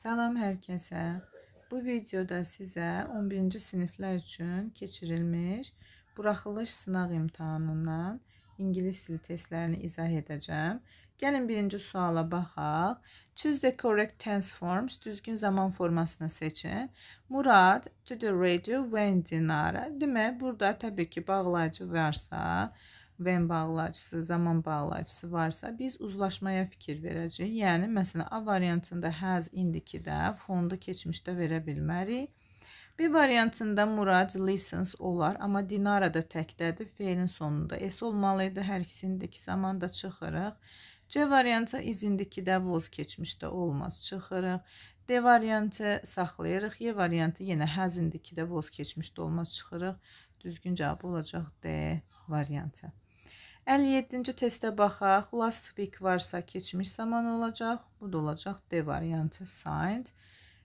Salam hər kəsə. Bu videoda sizə 11-ci siniflər üçün keçirilmiş buraxılış sınaq imtahanından ingilis dili testlərini izah edəcəm. Gəlin birinci suala baxaq. Choose the correct tense forms. Düzgün zaman formasını seçin. Murad to the radio when Dinara. Demək, burada təbii ki, bağlayıcı varsa, ven bağlayıcısı, zaman bağlayıcısı varsa biz uzlaşmaya fikir verəcəyik. Yəni, məsələn, A variantında has indikidə fondu keçmişdə verə bilmərik. B variantında Murad listens olar, amma Dinara da təkdədir, feilin sonunda. S olmalıydı, hər ikisindəki zamanda çıxırıq. C variantı izindikidə voz keçmişdə olmaz, çıxırıq. D variantı saxlayırıq, Y variantı yenə həzindikidə voz keçmişdə olmaz, çıxırıq. Düzgün cavab olacaq D variantı. 57-ci testə baxaq. Last week varsa keçmiş zaman olacaq. Bu da olacaq D variantı signed.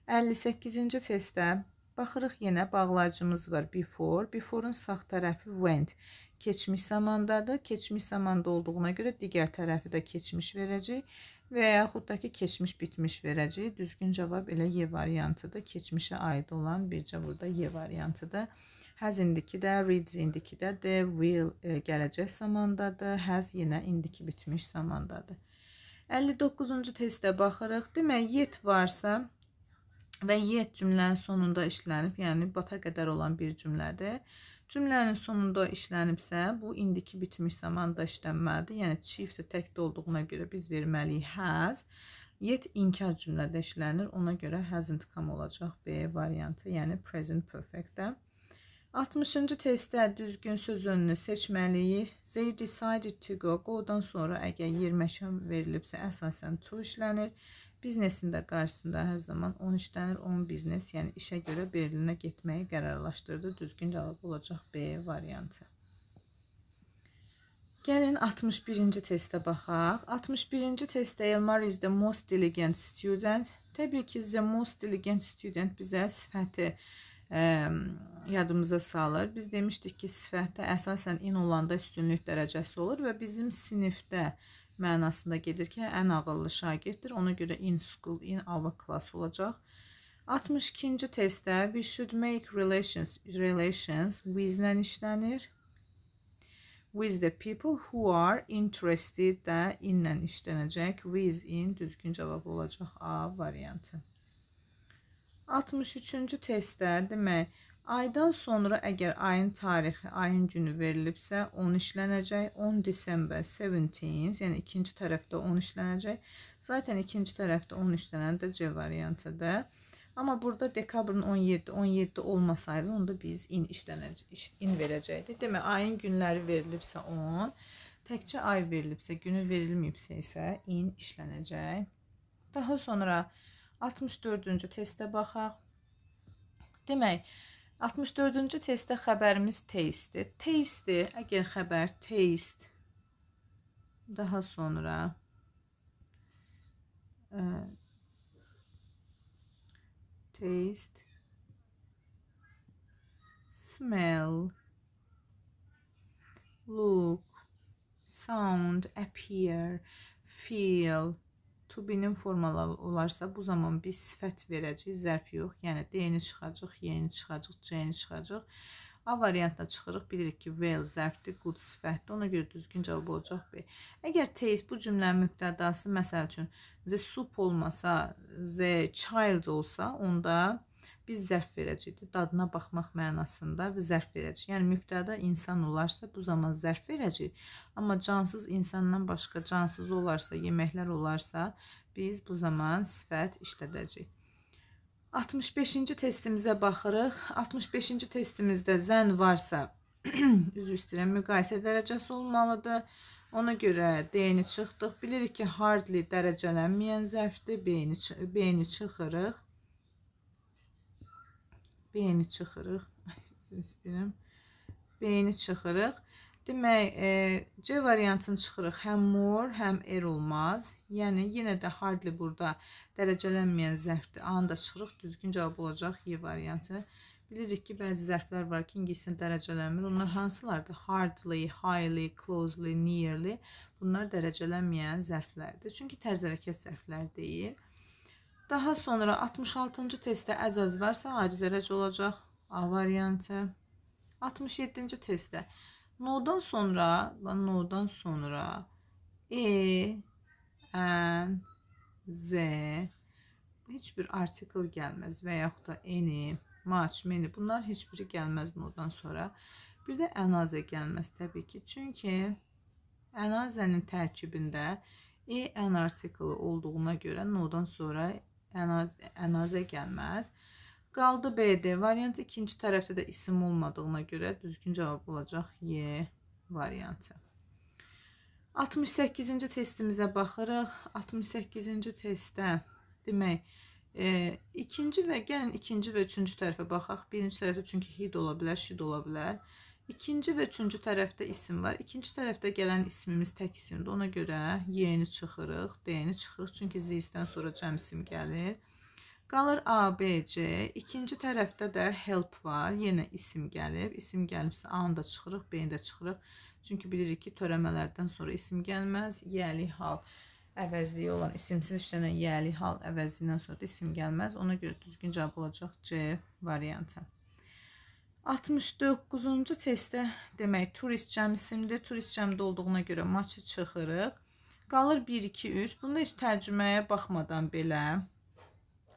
58-ci testdə baxırıq yenə bağlacımız var before. Before-un sağ tərəfi went keçmiş zamandadır. Keçmiş zamanda olduğuna görə digər tərəfi də keçmiş verəcək və yaxud da ki, keçmiş bitmiş verəcək. Düzgün cavab elə Y variantıdır. Keçmişə aid olan bircə burada Y variantıdır. Has indiki də, reads indiki də, the will e, gələcək zamandadır. Has yenə indiki bitmiş zamandadır. 59-cu testə baxırıq. Demək, yet varsa və yet cümlənin sonunda işlənib, yəni bata qədər olan bir cümlədir. Cümlənin sonunda işlənibsə, bu indiki bitmiş zamanda işlənməlidir. Yəni çift təkdə olduğuna görə biz verməliyik has. Yet inkar cümlədə işlənir. Ona görə has intikam olacaq B variantı, yəni present perfect-də. 60-cı testdə düzgün söz önünü seçməliyik. They decided to go. Go-dan sonra əgər yer məkan verilibsə, əsasən to işlənir. Biznesində qarşısında hər zaman 13 dənir 10 biznes, yəni işə görə Berlinə getməyi qərarlaşdırdı. Düzgün cavab olacaq B variantı. Gəlin 61-ci testə baxaq. 61-ci testdə Elmar is the most diligent student. Təbii ki, the most diligent student bizə sifəti ə, ehm, yadımıza salır. Biz demişdik ki, sifətdə əsasən in olanda üstünlük dərəcəsi olur və bizim sinifdə mənasında gedir ki, ən ağıllı şagirddir. Ona görə in school, in our class olacaq. 62-ci testdə we should make relations relations with-lə işlənir. With the people who are interested də in-lə işlənəcək. With in düzgün cavab olacaq A variantı. 63-cü testdə demək Aydan sonra əgər ayın tarixi, ayın günü verilibsə, 10 işlənəcək. 10 December 17, yəni ikinci tərəfdə 10 işlənəcək. Zaten ikinci tərəfdə 10 işlənən də C variantıdır. Amma burada dekabrın 17, 17 olmasaydı, onda biz in işlənəcək, in verəcəkdi. Demək, ayın günləri verilibsə 10, təkcə ay verilibsə, günü verilməyibsə isə in işlənəcək. Daha sonra 64-cü testə baxaq. Demək, 64-cü testdə xəbərimiz teistdir. Teistdir, əgər xəbər teist, daha sonra ə, e, taste, smell, look, sound, appear, feel, to be-nin formaları olarsa bu zaman biz sifət verəcəyik, zərf yox. Yəni D-ni çıxacaq, Y-ni çıxacaq, C-ni çıxacaq. A variantına çıxırıq. Bilirik ki, well zərfdir, good sifətdir. Ona görə düzgün cavab olacaq B. Əgər case bu cümlənin mübtədası məsəl üçün the soup olmasa, the child olsa, onda biz zərf verəcəyik. Dadına baxmaq mənasında və zərf verəcəyik. Yəni mübtəda insan olarsa bu zaman zərf verəcəyik. Amma cansız insandan başqa cansız olarsa, yeməklər olarsa biz bu zaman sifət işlədəcəyik. 65-ci testimizə baxırıq. 65-ci testimizdə zən varsa, üzr istəyirəm, müqayisə dərəcəsi olmalıdır. Ona görə D-ni çıxdıq. Bilirik ki, hardly dərəcələnməyən zərfdir. B-ni çıxırıq. B-ni çıxırıq. Üzr istəyirəm. B-ni çıxırıq. Demək, e, C variantını çıxırıq. Həm mor, həm er olmaz. Yəni, yenə də hardly burada dərəcələnməyən zərfdir. Anı da çıxırıq, düzgün cavab olacaq Y variantı. Bilirik ki, bəzi zərflər var ki, ingilisində dərəcələnmir. Onlar hansılardır? Hardly, highly, closely, nearly. Bunlar dərəcələnməyən zərflərdir. Çünki tərz hərəkət zərflər deyil. Daha sonra 66-cı testdə əzəz varsa ayrı dərəcə olacaq A variantı. 67-ci testdə no-dan sonra və no-dan sonra e, n, z heç bir artikl gəlməz və yaxud da eni, maç, meni bunlar heç biri gəlməz no-dan sonra. Bir də ənazə gəlməz təbii ki. Çünki ənazənin tərkibində e n artiklı olduğuna görə no-dan sonra ənazə gəlməz. Qaldı BD variantı. İkinci tərəfdə də isim olmadığına görə düzgün cavab olacaq Y variantı. 68-ci testimizə baxırıq. 68-ci testdə demək, e, ikinci və gəlin ikinci və üçüncü tərəfə baxaq. Birinci tərəfdə çünki hid ola bilər, şid ola bilər. İkinci və üçüncü tərəfdə isim var. İkinci tərəfdə gələn ismimiz tək isimdir. Ona görə Y-ni çıxırıq, D-ni çıxırıq. Çünki Z-dən sonra cəm isim gəlir. Qalır ABC. İkinci tərəfdə də help var. Yenə isim gəlib. İsim gəlibsə A-nı da çıxırıq, B-ni də çıxırıq. Çünki bilirik ki, törəmələrdən sonra isim gəlməz. Yəli hal əvəzliyi olan isimsiz işlənən yəli hal əvəzliyindən sonra da isim gəlməz. Ona görə düzgün cavab olacaq C variantı. 69-cu testdə demək turist cəmisində turist cəmdə olduğuna görə maçı çıxırıq. Qalır 1 2 3. Bunda heç tərcüməyə baxmadan belə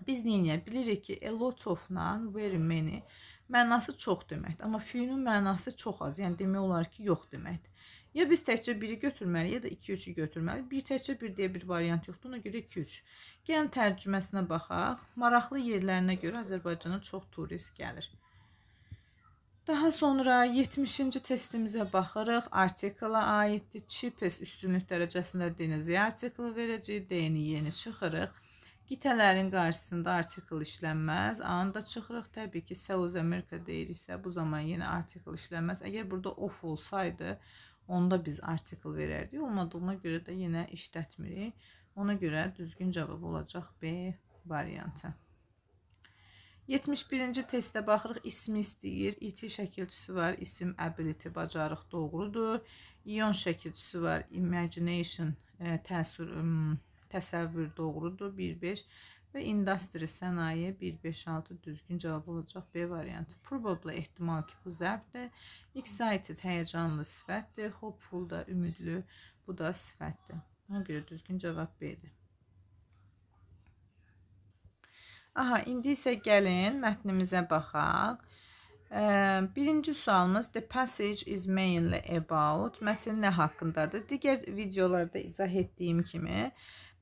biz niyə bilirik ki, a lot of-la very many mənası çox deməkdir. Amma few-nun mənası çox az, yəni demək olar ki, yox deməkdir. Ya biz təkcə 1-i götürməli, ya da 2-3-ü götürməli. Bir təkcə 1 deyə bir variant yoxdur, ona görə 2-3. Gəlin tərcüməsinə baxaq. Maraqlı yerlərinə görə Azərbaycana çox turist gəlir. Daha sonra 70-ci testimizə baxırıq. Artikla aiddir. Cheapest üstünlük dərəcəsində denizi artiklı verəcəyik. D-ni yeni çıxırıq. Qitələrin qarşısında artikl işlənməz. Anda çıxırıq. Təbii ki, South America deyiriksə, bu zaman yenə artikl işlənməz. Əgər burada of olsaydı, onda biz artikl verərdik. Olmadığına görə də yenə işlətmirik. Ona görə düzgün cavab olacaq B variantı. 71-ci testdə baxırıq, ismi istəyir. İti şəkilçisi var, isim ability, bacarıq doğrudur. İon şəkilçisi var, imagination, ə, e, təsir, ə, təsəvvür doğrudur, 1-5. Və industry, sənaye 1-5-6 düzgün cavab olacaq B variantı. Probably ehtimal ki, bu zərfdir. Excited, həyəcanlı sifətdir. Hopeful da ümidli, bu da sifətdir. Ona görə düzgün cavab B-dir. Aha, indi isə gəlin mətnimizə baxaq. Birinci sualımız The passage is mainly about. Mətin nə haqqındadır? Digər videolarda izah etdiyim kimi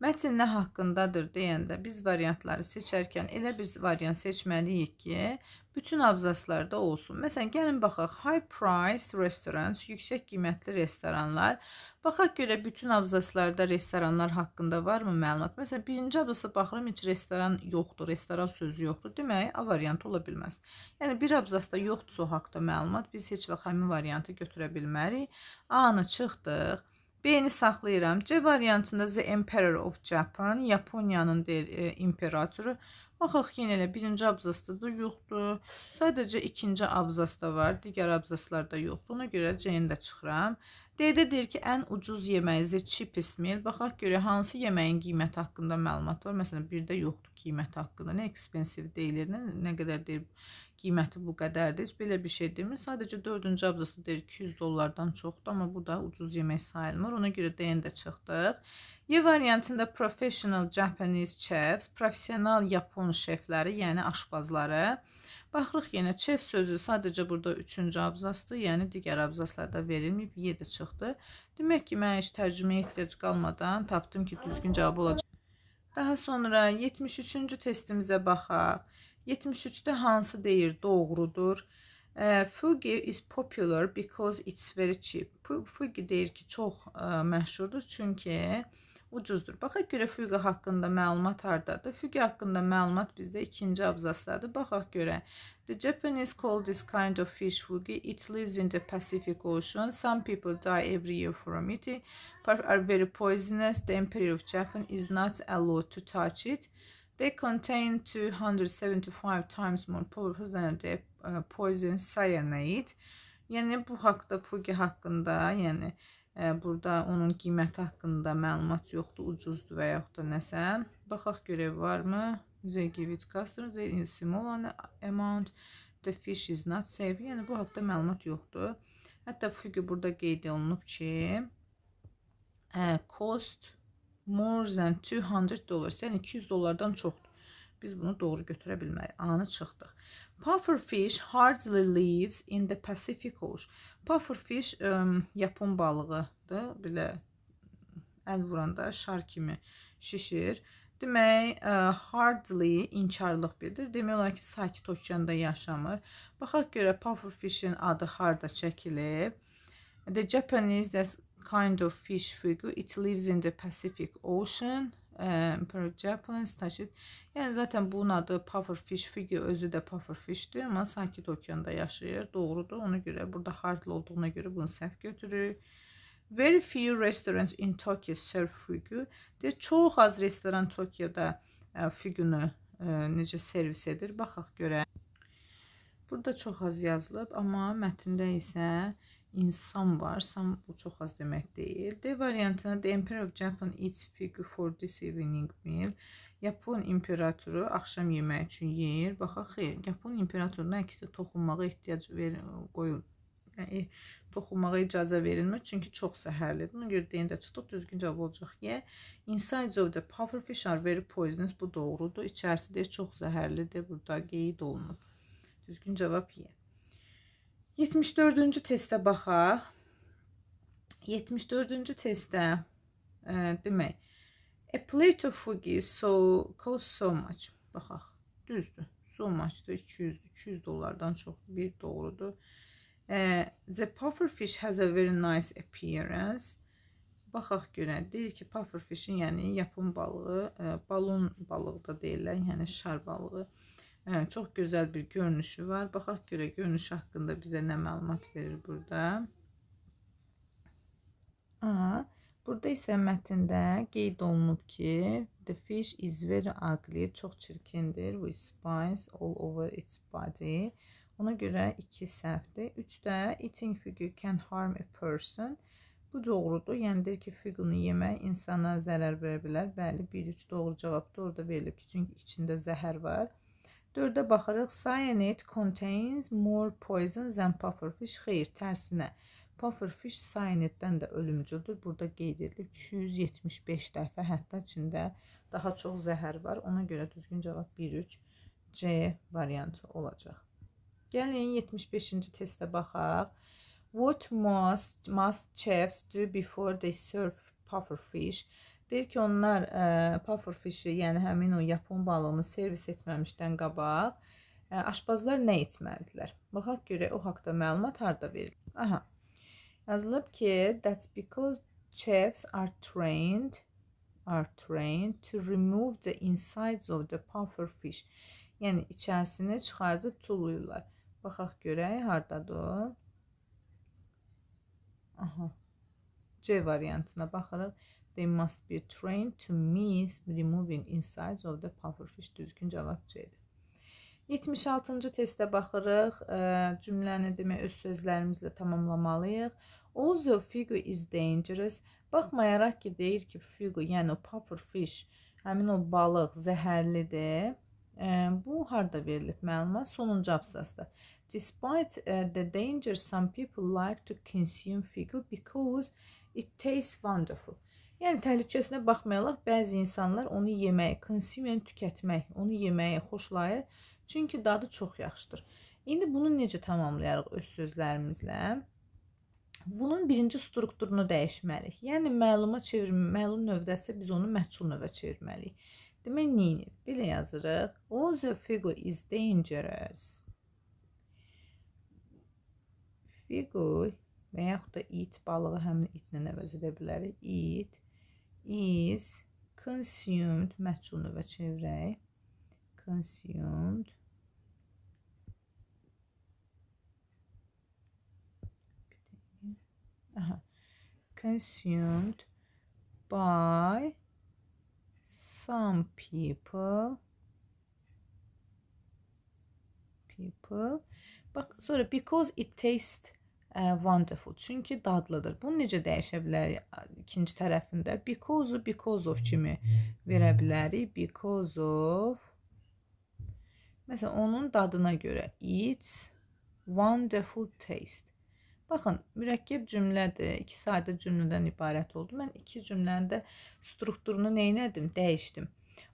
mətin nə haqqındadır deyəndə biz variantları seçərkən elə bir variant seçməliyik ki, bütün abzaslarda olsun. Məsələn, gəlin baxaq. High priced restaurants, yüksək qiymətli restoranlar Baxaq görə bütün abzaslarda restoranlar haqqında varmı məlumat? Məsələn, birinci abzasa baxıram, heç restoran yoxdur, restoran sözü yoxdur. Demək, A variantı ola bilməz. Yəni, bir abzasda yoxdursa o haqda məlumat, biz heç vaxt həmin variantı götürə bilmərik. A-nı çıxdıq. B-ni saxlayıram. C variantında The Emperor of Japan, Yaponiyanın deyil, e, imperatoru. Baxaq yenə elə birinci abzasda da yoxdur. Sadəcə ikinci abzasda var, digər abzaslarda yoxdur. Ona görə C-ni də çıxıram. D-də deyir ki, ən ucuz yemək the cheapest meal. Baxaq görək hansı yeməyin qiyməti haqqında məlumat var. Məsələn, birdə yoxdur qiyməti haqqında. Nə expensive deyilir, nə, nə qədər deyir qiyməti bu qədərdir. Heç belə bir şey demir. Sadəcə 4-cü abzası deyir 200 dollardan çoxdur, amma bu da ucuz yemək sayılmır. Ona görə D-yə yəni də çıxdıq. Y variantında professional Japanese chefs, professional yapon şefləri, yəni aşbazları Baxırıq yenə çev sözü sadəcə burada üçüncü abzasdır, yəni digər abzaslarda verilməyib, y də çıxdı. Demək ki, mən heç tərcüməyə ehtiyac qalmadan tapdım ki, düzgün cavab olacaq. Daha sonra 73-cü testimizə baxaq. 73-də hansı deyir doğrudur? Fugi is popular because it's very cheap. Fugi deyir ki, çox ə, məşhurdur çünki ucuzdur. Baxaq hə, görə füqə haqqında məlumat hardadır? Füqə haqqında məlumat bizdə ikinci abzasdadır. Baxaq görə. The Japanese call this kind of fish fugi. It lives in the Pacific Ocean. Some people die every year from it. Parts are very poisonous. The Emperor of Japan is not allowed to touch it. They contain 275 times more powerful than the uh, poison cyanide. Yəni bu haqqda fugi haqqında, yəni Burada onun qiyməti haqqında məlumat yoxdur, ucuzdur və yaxud da nəsə. Baxaq görək varmı? They give it customers a small amount. The fish is not safe. Yəni, bu haqda məlumat yoxdur. Hətta figür burada qeyd olunub ki, cost more than 200 dollars. Yəni, 200 dollardan çoxdur. Biz bunu doğru götürə bilmərik. Anı çıxdıq. Pufferfish hardly lives in the Pacific Ocean. Pufferfish um, yapon balığıdır. Belə əl vuranda şar kimi şişir. Demək, ə, hardly inkarlıq bildir. Demək olar ki, sakit okeanda yaşamır. Baxaq görə pufferfishin adı harda çəkilib. The Japanese that's kind of fish figure. It lives in the Pacific Ocean per Japlin Stakit. Yəni zaten bunun adı Pufferfish figi özü də Pufferfishdir, amma sakit okeanda yaşayır. Doğrudur. Ona görə burada hardlı olduğuna görə bunu səhv götürürük. Very few restaurants in Tokyo serve fugu. De çox az restoran Tokyoda e, figunu e, necə servis edir? Baxaq görək. Burada çox az yazılıb, amma mətndə isə insan varsa bu çox az demək deyil. D variantına The Emperor of Japan eats figure for this evening meal. Yapon imperatoru axşam yeməyi üçün yeyir. Baxaq, xeyr, Yapon imperatoruna əksinə toxunmağa ehtiyac ver qoyul. Yəni toxunmağa icazə verilmir, çünki çox səhərlidir. Buna görə deyəndə çıxdıq, düzgün cavab olacaq. Ye, insides of the puffer fish are very poisonous. Bu doğrudur. İçərisi də çox zəhərlidir. Burada qeyd olunub. Düzgün cavab ye. 74-cü testə baxaq. 74-cü testdə ə, e, demək A plate of fuggy so cost so much. Baxaq. Düzdür. So much da 200 200 dollardan çox bir doğrudur. Ə, e, the pufferfish has a very nice appearance. Baxaq görə deyir ki, pufferfishin, yəni yapon balığı, ə, e, balon balığı da deyirlər, yəni şar balığı. Ə, Hə, çox gözəl bir görünüşü var. Baxaq görə görünüş haqqında bizə nə məlumat verir burada. A. Burada isə mətndə qeyd olunub ki, the fish is very ugly, çox çirkindir, with spines all over its body. Ona görə 2 səhvdir. 3 də eating figure can harm a person. Bu doğrudur. Yəni deyir ki, fiqunu yemək insana zərər verə bilər. Bəli, 1-3 doğru cavabdır. Orada verilib ki, çünki içində zəhər var. 4-də baxırıq. Cyanide contains more poison than pufferfish. Xeyr, tərsinə. Pufferfish cyaniddən də ölümcüldür. Burada qeyd edilib 275 dəfə, hətta içində daha çox zəhər var. Ona görə düzgün cavab 1-3 C variantı olacaq. Gəlin 75-ci testə baxaq. What must must chefs do before they serve pufferfish? fish? Deyir ki, onlar e, pufferfişi, yəni həmin o yapon balığını servis etməmişdən qabaq e, aşbazlar nə etməlidirlər? Baxaq görək o haqqda məlumat harda verilir. Aha. Yazılıb ki, that's because chefs are trained are trained to remove the insides of the pufferfish. Yəni içərisini çıxardıb tuluyurlar. Baxaq görək hardadır. Aha. C variantına baxırıq. They must be trained to miss removing insides of the pufferfish. Düzgün cavab C-dir. 76-cı testə baxırıq. Cümləni demək öz sözlərimizlə tamamlamalıyıq. Although figure is dangerous, baxmayaraq ki, deyir ki, figure, yəni o pufferfish, həmin o balıq zəhərlidir. Bu harda verilib məlumat? Sonuncu absasda. Despite the danger, some people like to consume figure because it tastes wonderful. Yəni təhlükəsinə baxmayaraq bəzi insanlar onu yeməyi, consume, yəni tükətmək, onu yeməyi xoşlayır. Çünki dadı çox yaxşıdır. İndi bunu necə tamamlayarıq öz sözlərimizlə? Bunun birinci strukturunu dəyişməliyik. Yəni məluma çevirmə, məlum növdəsə biz onu məchul növə çevirməliyik. Demək neyini? Belə yazırıq. O the figure is dangerous. Figure və yaxud da it balığı həmin itlə əvəz edə bilərik. It is consumed məchulunu və consumed consumed by some people people bax sonra because it tastes wonderful. Çünki dadlıdır. Bunu necə dəyişə bilərik? İkinci tərəfində because, because of kimi verə bilərik. Because of Məsələn, onun dadına görə it's wonderful taste. Baxın, mürəkkəb cümlədir. İki sadə cümlədən ibarət oldu. Mən iki cümlənin də strukturunu neynədim? Dəyişdim.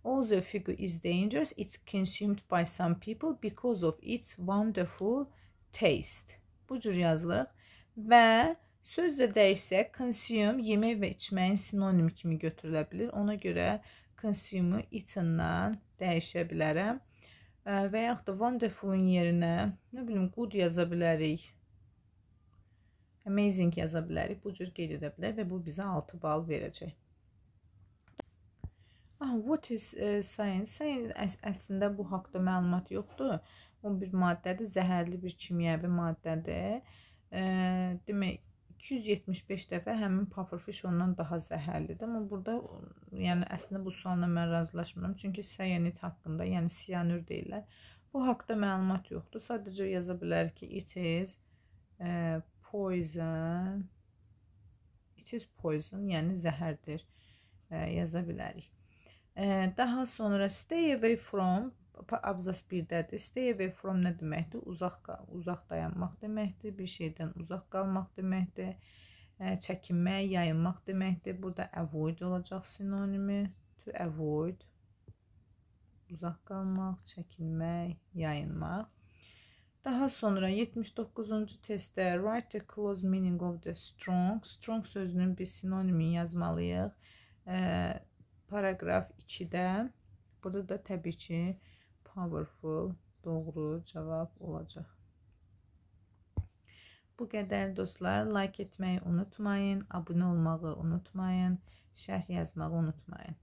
Although figure is dangerous, it's consumed by some people because of its wonderful taste bu cür yazılır və sözlə dəyişsək consume yemək və içməyin sinonimi kimi götürülə bilər. Ona görə consume-u eaten-dan dəyişə bilərəm. Və yaxud da wonderful-un yerinə nə bilim good yaza bilərik. Amazing yaza bilərik. Bu cür qeyd edə bilər və bu bizə 6 bal verəcək. Ah, what is uh, science? Science əslində bu haqqda məlumat yoxdur. O bir maddədir, zəhərli bir kimyəvi maddədir. E, demək 275 dəfə həmin pufferfish ondan daha zəhərlidir. Amma burada yəni əslində bu sualla mən razılaşmıram. Çünki siyanit haqqında, yəni siyanür deyirlər. Bu haqqda məlumat yoxdur. Sadəcə yaza bilərik ki, it is e, poison. It is poison, yəni zəhərdir. E, yaza bilərik. E, daha sonra stay away from abzas 1-dədir. Stay away from nə deməkdir? Uzaq qal, uzaq dayanmaq deməkdir. Bir şeydən uzaq qalmaq deməkdir. E, çəkinmək, yayınmaq deməkdir. Burada avoid olacaq sinonimi. To avoid uzaq qalmaq, çəkinmək, yayınmaq. Daha sonra 79-cu testdə write the close meaning of the strong. Strong sözünün bir sinonimini yazmalıyıq. E, paragraf 2-də. Burada da təbii ki, powerful doğru cavab olacaq. Bu qədər dostlar. Like etməyi unutmayın, abunə olmağı unutmayın, şərh yazmağı unutmayın.